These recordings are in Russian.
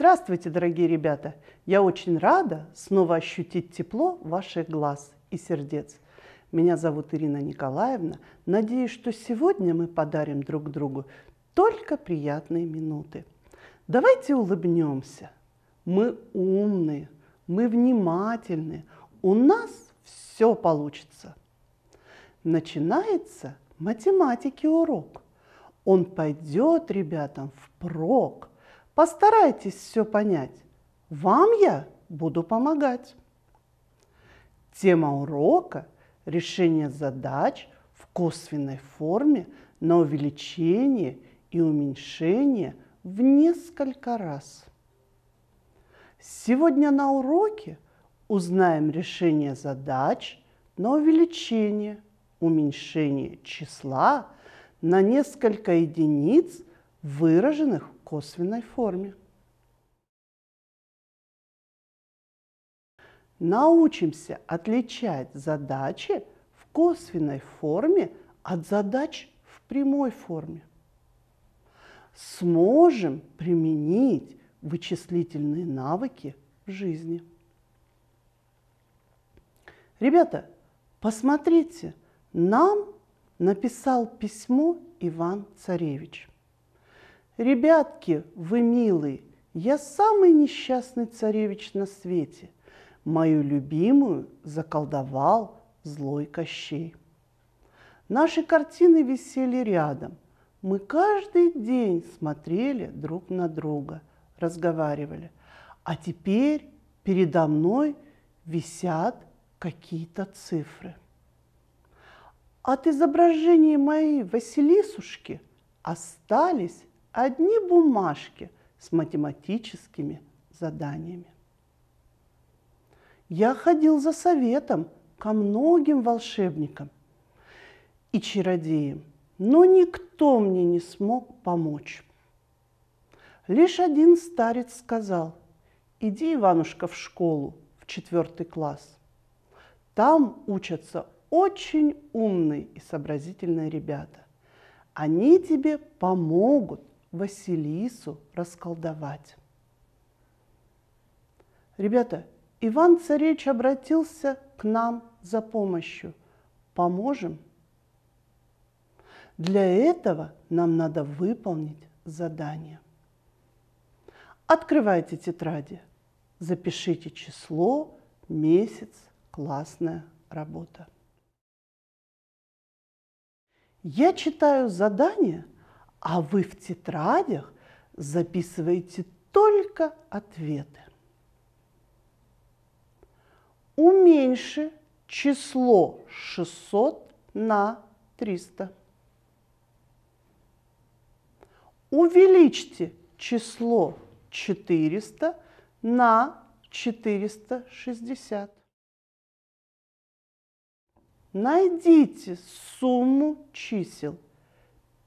Здравствуйте, дорогие ребята! Я очень рада снова ощутить тепло ваших глаз и сердец. Меня зовут Ирина Николаевна. Надеюсь, что сегодня мы подарим друг другу только приятные минуты. Давайте улыбнемся. Мы умные, мы внимательны. У нас все получится. Начинается математики урок. Он пойдет ребятам впрок. Постарайтесь все понять. Вам я буду помогать. Тема урока – решение задач в косвенной форме на увеличение и уменьшение в несколько раз. Сегодня на уроке узнаем решение задач на увеличение, уменьшение числа на несколько единиц, выраженных косвенной форме. Научимся отличать задачи в косвенной форме от задач в прямой форме. Сможем применить вычислительные навыки в жизни. Ребята, посмотрите, нам написал письмо Иван Царевич. «Ребятки, вы милые, я самый несчастный царевич на свете. Мою любимую заколдовал злой Кощей». Наши картины висели рядом. Мы каждый день смотрели друг на друга, разговаривали. А теперь передо мной висят какие-то цифры. От изображений моей Василисушки остались одни бумажки с математическими заданиями. Я ходил за советом ко многим волшебникам и чародеям, но никто мне не смог помочь. Лишь один старец сказал, иди, Иванушка, в школу, в четвертый класс. Там учатся очень умные и сообразительные ребята. Они тебе помогут Василису расколдовать. Ребята, Иван-царевич обратился к нам за помощью. Поможем? Для этого нам надо выполнить задание. Открывайте тетради, запишите число, месяц, классная работа. Я читаю задание – а вы в тетрадях записываете только ответы. Уменьши число 600 на 300. Увеличьте число 400 на 460. Найдите сумму чисел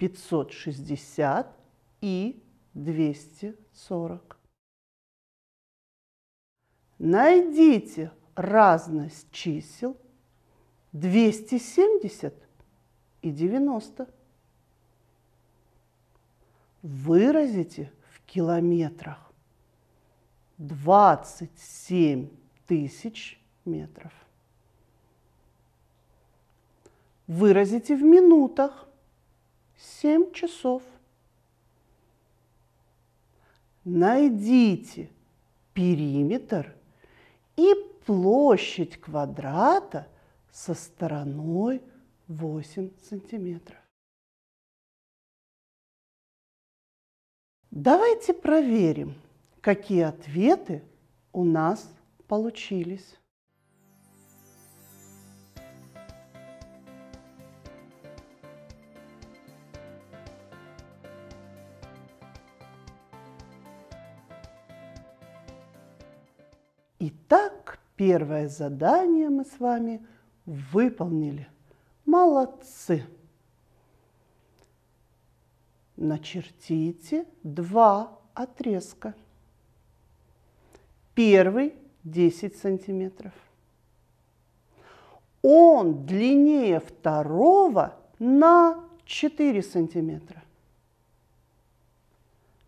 560 и 240. Найдите разность чисел 270 и 90. Выразите в километрах 27 тысяч метров. Выразите в минутах – 7 часов. Найдите периметр и площадь квадрата со стороной 8 сантиметров. Давайте проверим, какие ответы у нас получились. Итак, первое задание мы с вами выполнили. Молодцы! Начертите два отрезка. Первый 10 сантиметров. Он длиннее второго на 4 сантиметра.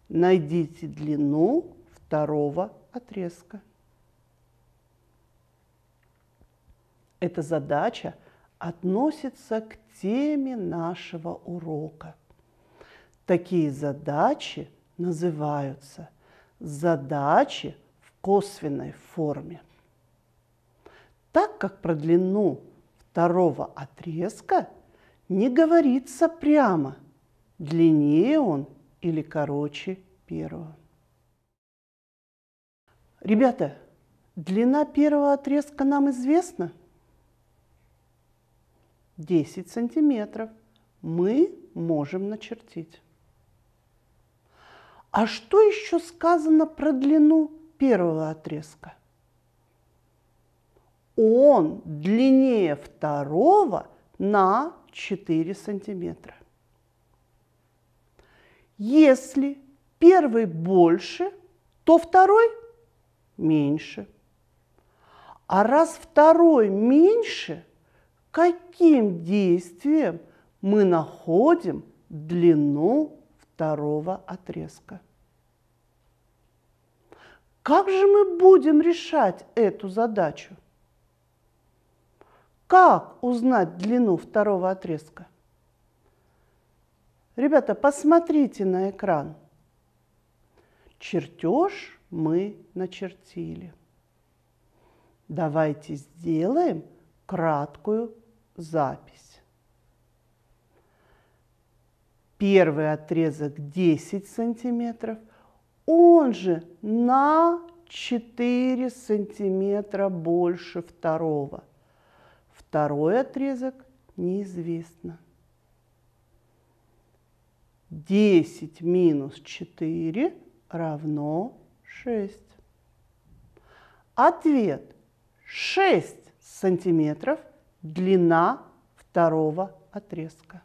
Найдите длину второго отрезка. Эта задача относится к теме нашего урока. Такие задачи называются задачи в косвенной форме. Так как про длину второго отрезка не говорится прямо, длиннее он или короче первого. Ребята, длина первого отрезка нам известна – 10 сантиметров мы можем начертить. А что еще сказано про длину первого отрезка? Он длиннее второго на 4 сантиметра. Если первый больше, то второй меньше. А раз второй меньше – каким действием мы находим длину второго отрезка. Как же мы будем решать эту задачу? Как узнать длину второго отрезка? Ребята, посмотрите на экран. Чертеж мы начертили. Давайте сделаем краткую запись. Первый отрезок 10 сантиметров, он же на 4 сантиметра больше второго. Второй отрезок неизвестно. 10 минус 4 равно 6. Ответ 6 сантиметров – длина второго отрезка.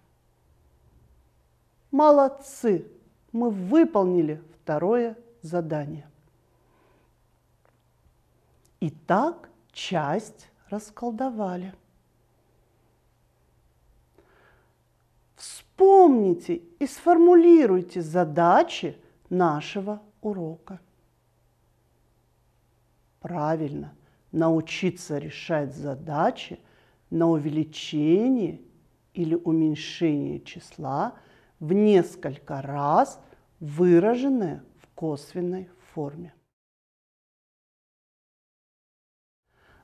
Молодцы! Мы выполнили второе задание. Итак, часть расколдовали. Вспомните и сформулируйте задачи нашего урока. Правильно, научиться решать задачи – на увеличение или уменьшение числа в несколько раз, выраженное в косвенной форме.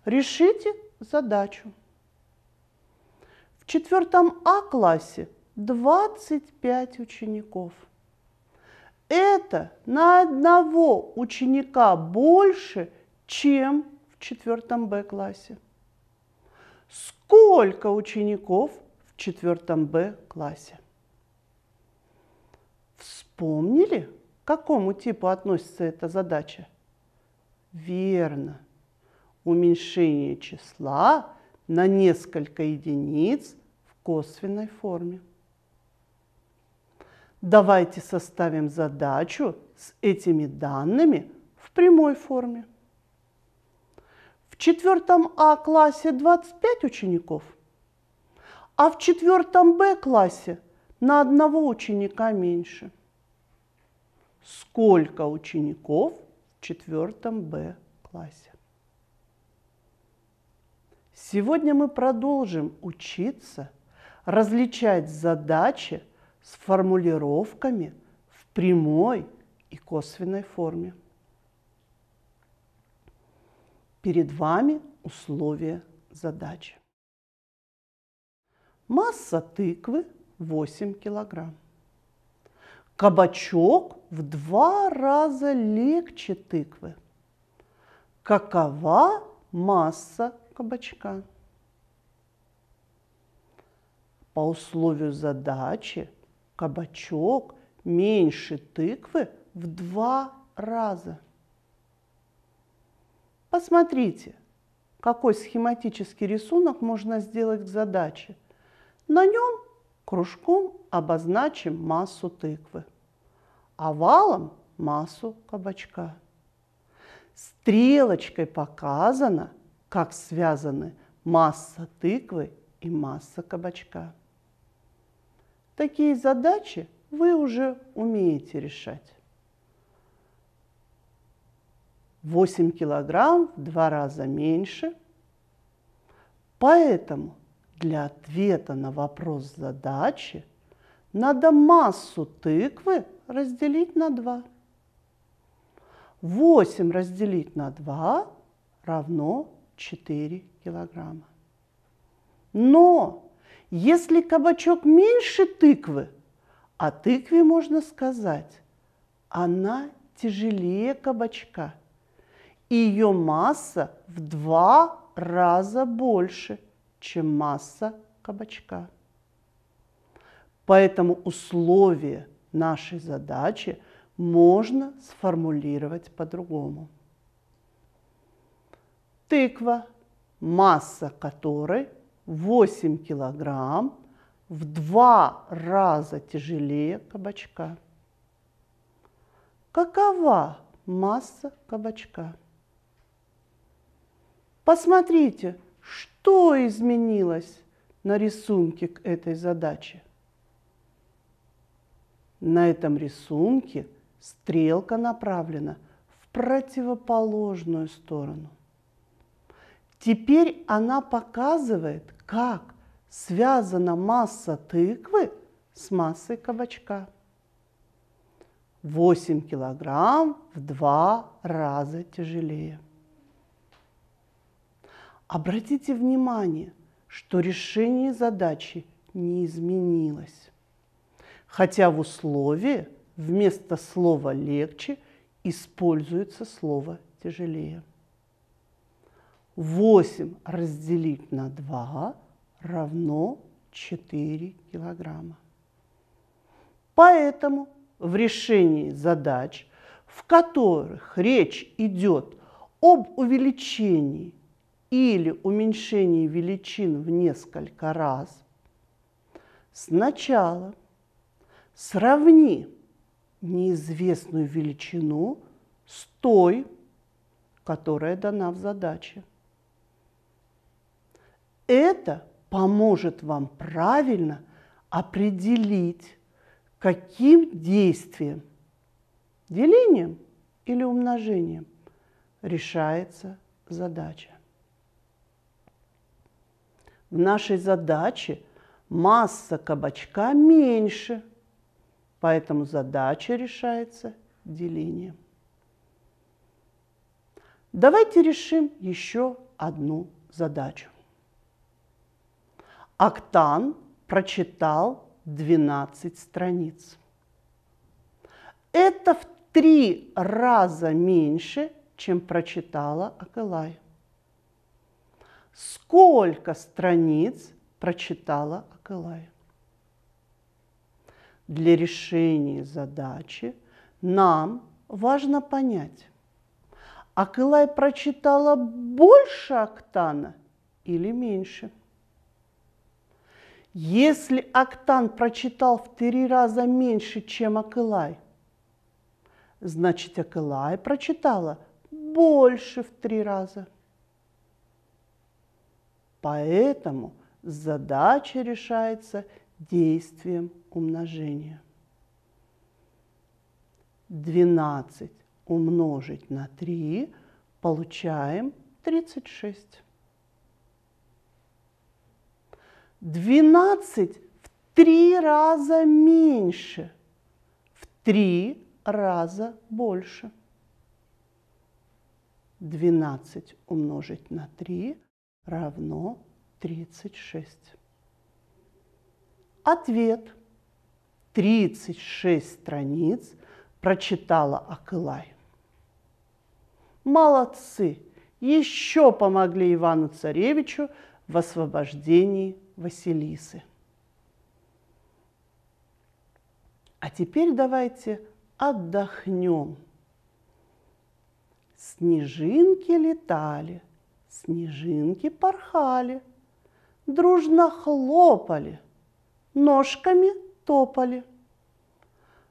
Решите задачу. В четвертом А-классе 25 учеников. Это на одного ученика больше, чем в четвертом Б-классе сколько учеников в четвертом Б классе. Вспомнили, к какому типу относится эта задача? Верно. Уменьшение числа на несколько единиц в косвенной форме. Давайте составим задачу с этими данными в прямой форме. В четвертом А классе 25 учеников, а в четвертом Б классе на одного ученика меньше. Сколько учеников в четвертом Б классе? Сегодня мы продолжим учиться различать задачи с формулировками в прямой и косвенной форме. Перед вами условия задачи. Масса тыквы 8 килограмм. Кабачок в два раза легче тыквы. Какова масса кабачка? По условию задачи кабачок меньше тыквы в два раза. Посмотрите, какой схематический рисунок можно сделать к задаче. На нем кружком обозначим массу тыквы, овалом а – массу кабачка. Стрелочкой показано, как связаны масса тыквы и масса кабачка. Такие задачи вы уже умеете решать. 8 килограмм в два раза меньше. Поэтому для ответа на вопрос задачи надо массу тыквы разделить на 2. 8 разделить на 2 равно 4 килограмма. Но если кабачок меньше тыквы, о тыкве можно сказать, она тяжелее кабачка – и ее масса в два раза больше, чем масса кабачка. Поэтому условия нашей задачи можно сформулировать по-другому. Тыква, масса которой 8 килограмм, в два раза тяжелее кабачка. Какова масса кабачка? Посмотрите, что изменилось на рисунке к этой задаче. На этом рисунке стрелка направлена в противоположную сторону. Теперь она показывает, как связана масса тыквы с массой кабачка. 8 килограмм в два раза тяжелее. Обратите внимание, что решение задачи не изменилось, хотя в условии вместо слова «легче» используется слово «тяжелее». 8 разделить на 2 равно 4 килограмма. Поэтому в решении задач, в которых речь идет об увеличении или уменьшении величин в несколько раз, сначала сравни неизвестную величину с той, которая дана в задаче. Это поможет вам правильно определить, каким действием, делением или умножением решается задача. В нашей задаче масса кабачка меньше, поэтому задача решается делением. Давайте решим еще одну задачу. Октан прочитал 12 страниц. Это в три раза меньше, чем прочитала Акалай сколько страниц прочитала Акылай. Для решения задачи нам важно понять, Акылай прочитала больше октана или меньше. Если октан прочитал в три раза меньше, чем Акылай, значит, Акылай прочитала больше в три раза – Поэтому задача решается действием умножения. 12 умножить на 3 получаем 36. 12 в 3 раза меньше, в 3 раза больше. 12 умножить на 3 равно 36. Ответ. 36 страниц прочитала Акылай. Молодцы! Еще помогли Ивану Царевичу в освобождении Василисы. А теперь давайте отдохнем. Снежинки летали – Снежинки порхали, дружно хлопали, ножками топали.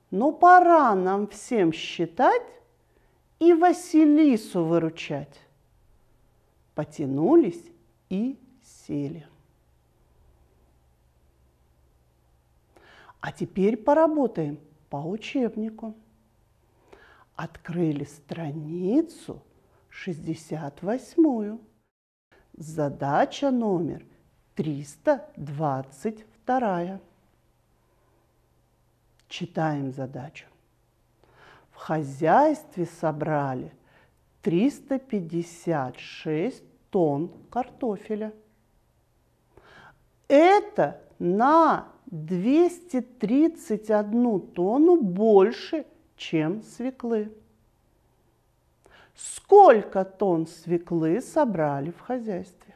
Но ну, пора нам всем считать и Василису выручать. Потянулись и сели. А теперь поработаем по учебнику. Открыли страницу 68. восьмую. Задача номер 322. Читаем задачу. В хозяйстве собрали 356 тонн картофеля. Это на 231 тонну больше, чем свеклы. Сколько тонн свеклы собрали в хозяйстве?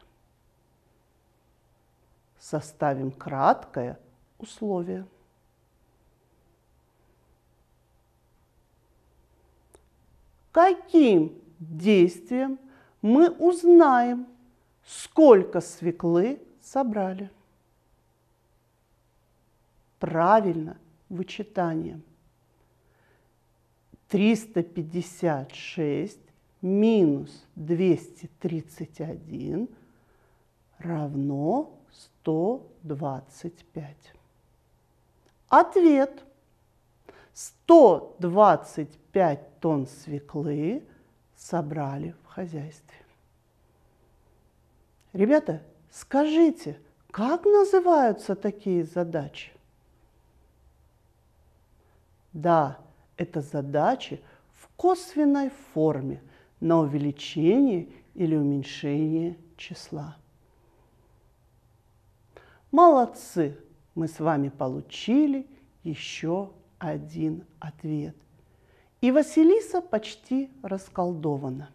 Составим краткое условие. Каким действием мы узнаем, сколько свеклы собрали? Правильно, вычитанием. 356 минус 231 равно 125. Ответ. 125 тонн свеклы собрали в хозяйстве. Ребята, скажите, как называются такие задачи? Да, это задачи в косвенной форме – на увеличение или уменьшение числа. Молодцы! Мы с вами получили еще один ответ. И Василиса почти расколдована.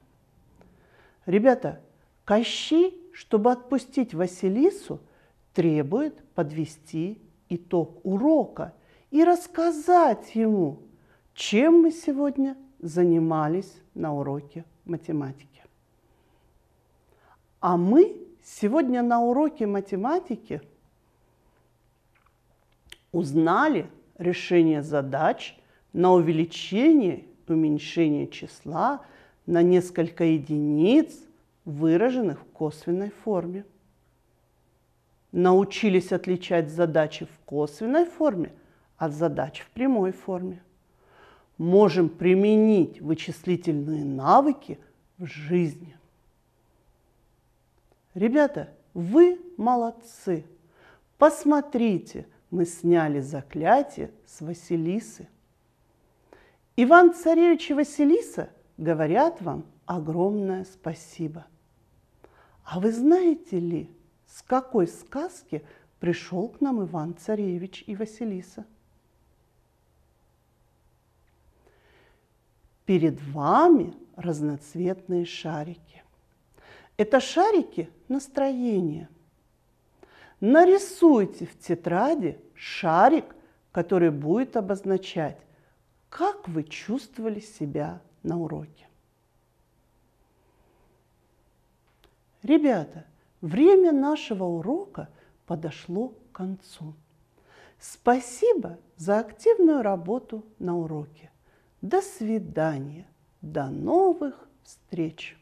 Ребята, кощи, чтобы отпустить Василису, требует подвести итог урока и рассказать ему, чем мы сегодня занимались на уроке математики. А мы сегодня на уроке математики узнали решение задач на увеличение, уменьшение числа на несколько единиц, выраженных в косвенной форме. Научились отличать задачи в косвенной форме от задач в прямой форме можем применить вычислительные навыки в жизни. Ребята, вы молодцы. Посмотрите, мы сняли заклятие с Василисы. Иван Царевич и Василиса говорят вам огромное спасибо. А вы знаете ли, с какой сказки пришел к нам Иван Царевич и Василиса? Перед вами разноцветные шарики. Это шарики настроения. Нарисуйте в тетради шарик, который будет обозначать, как вы чувствовали себя на уроке. Ребята, время нашего урока подошло к концу. Спасибо за активную работу на уроке. До свидания, до новых встреч!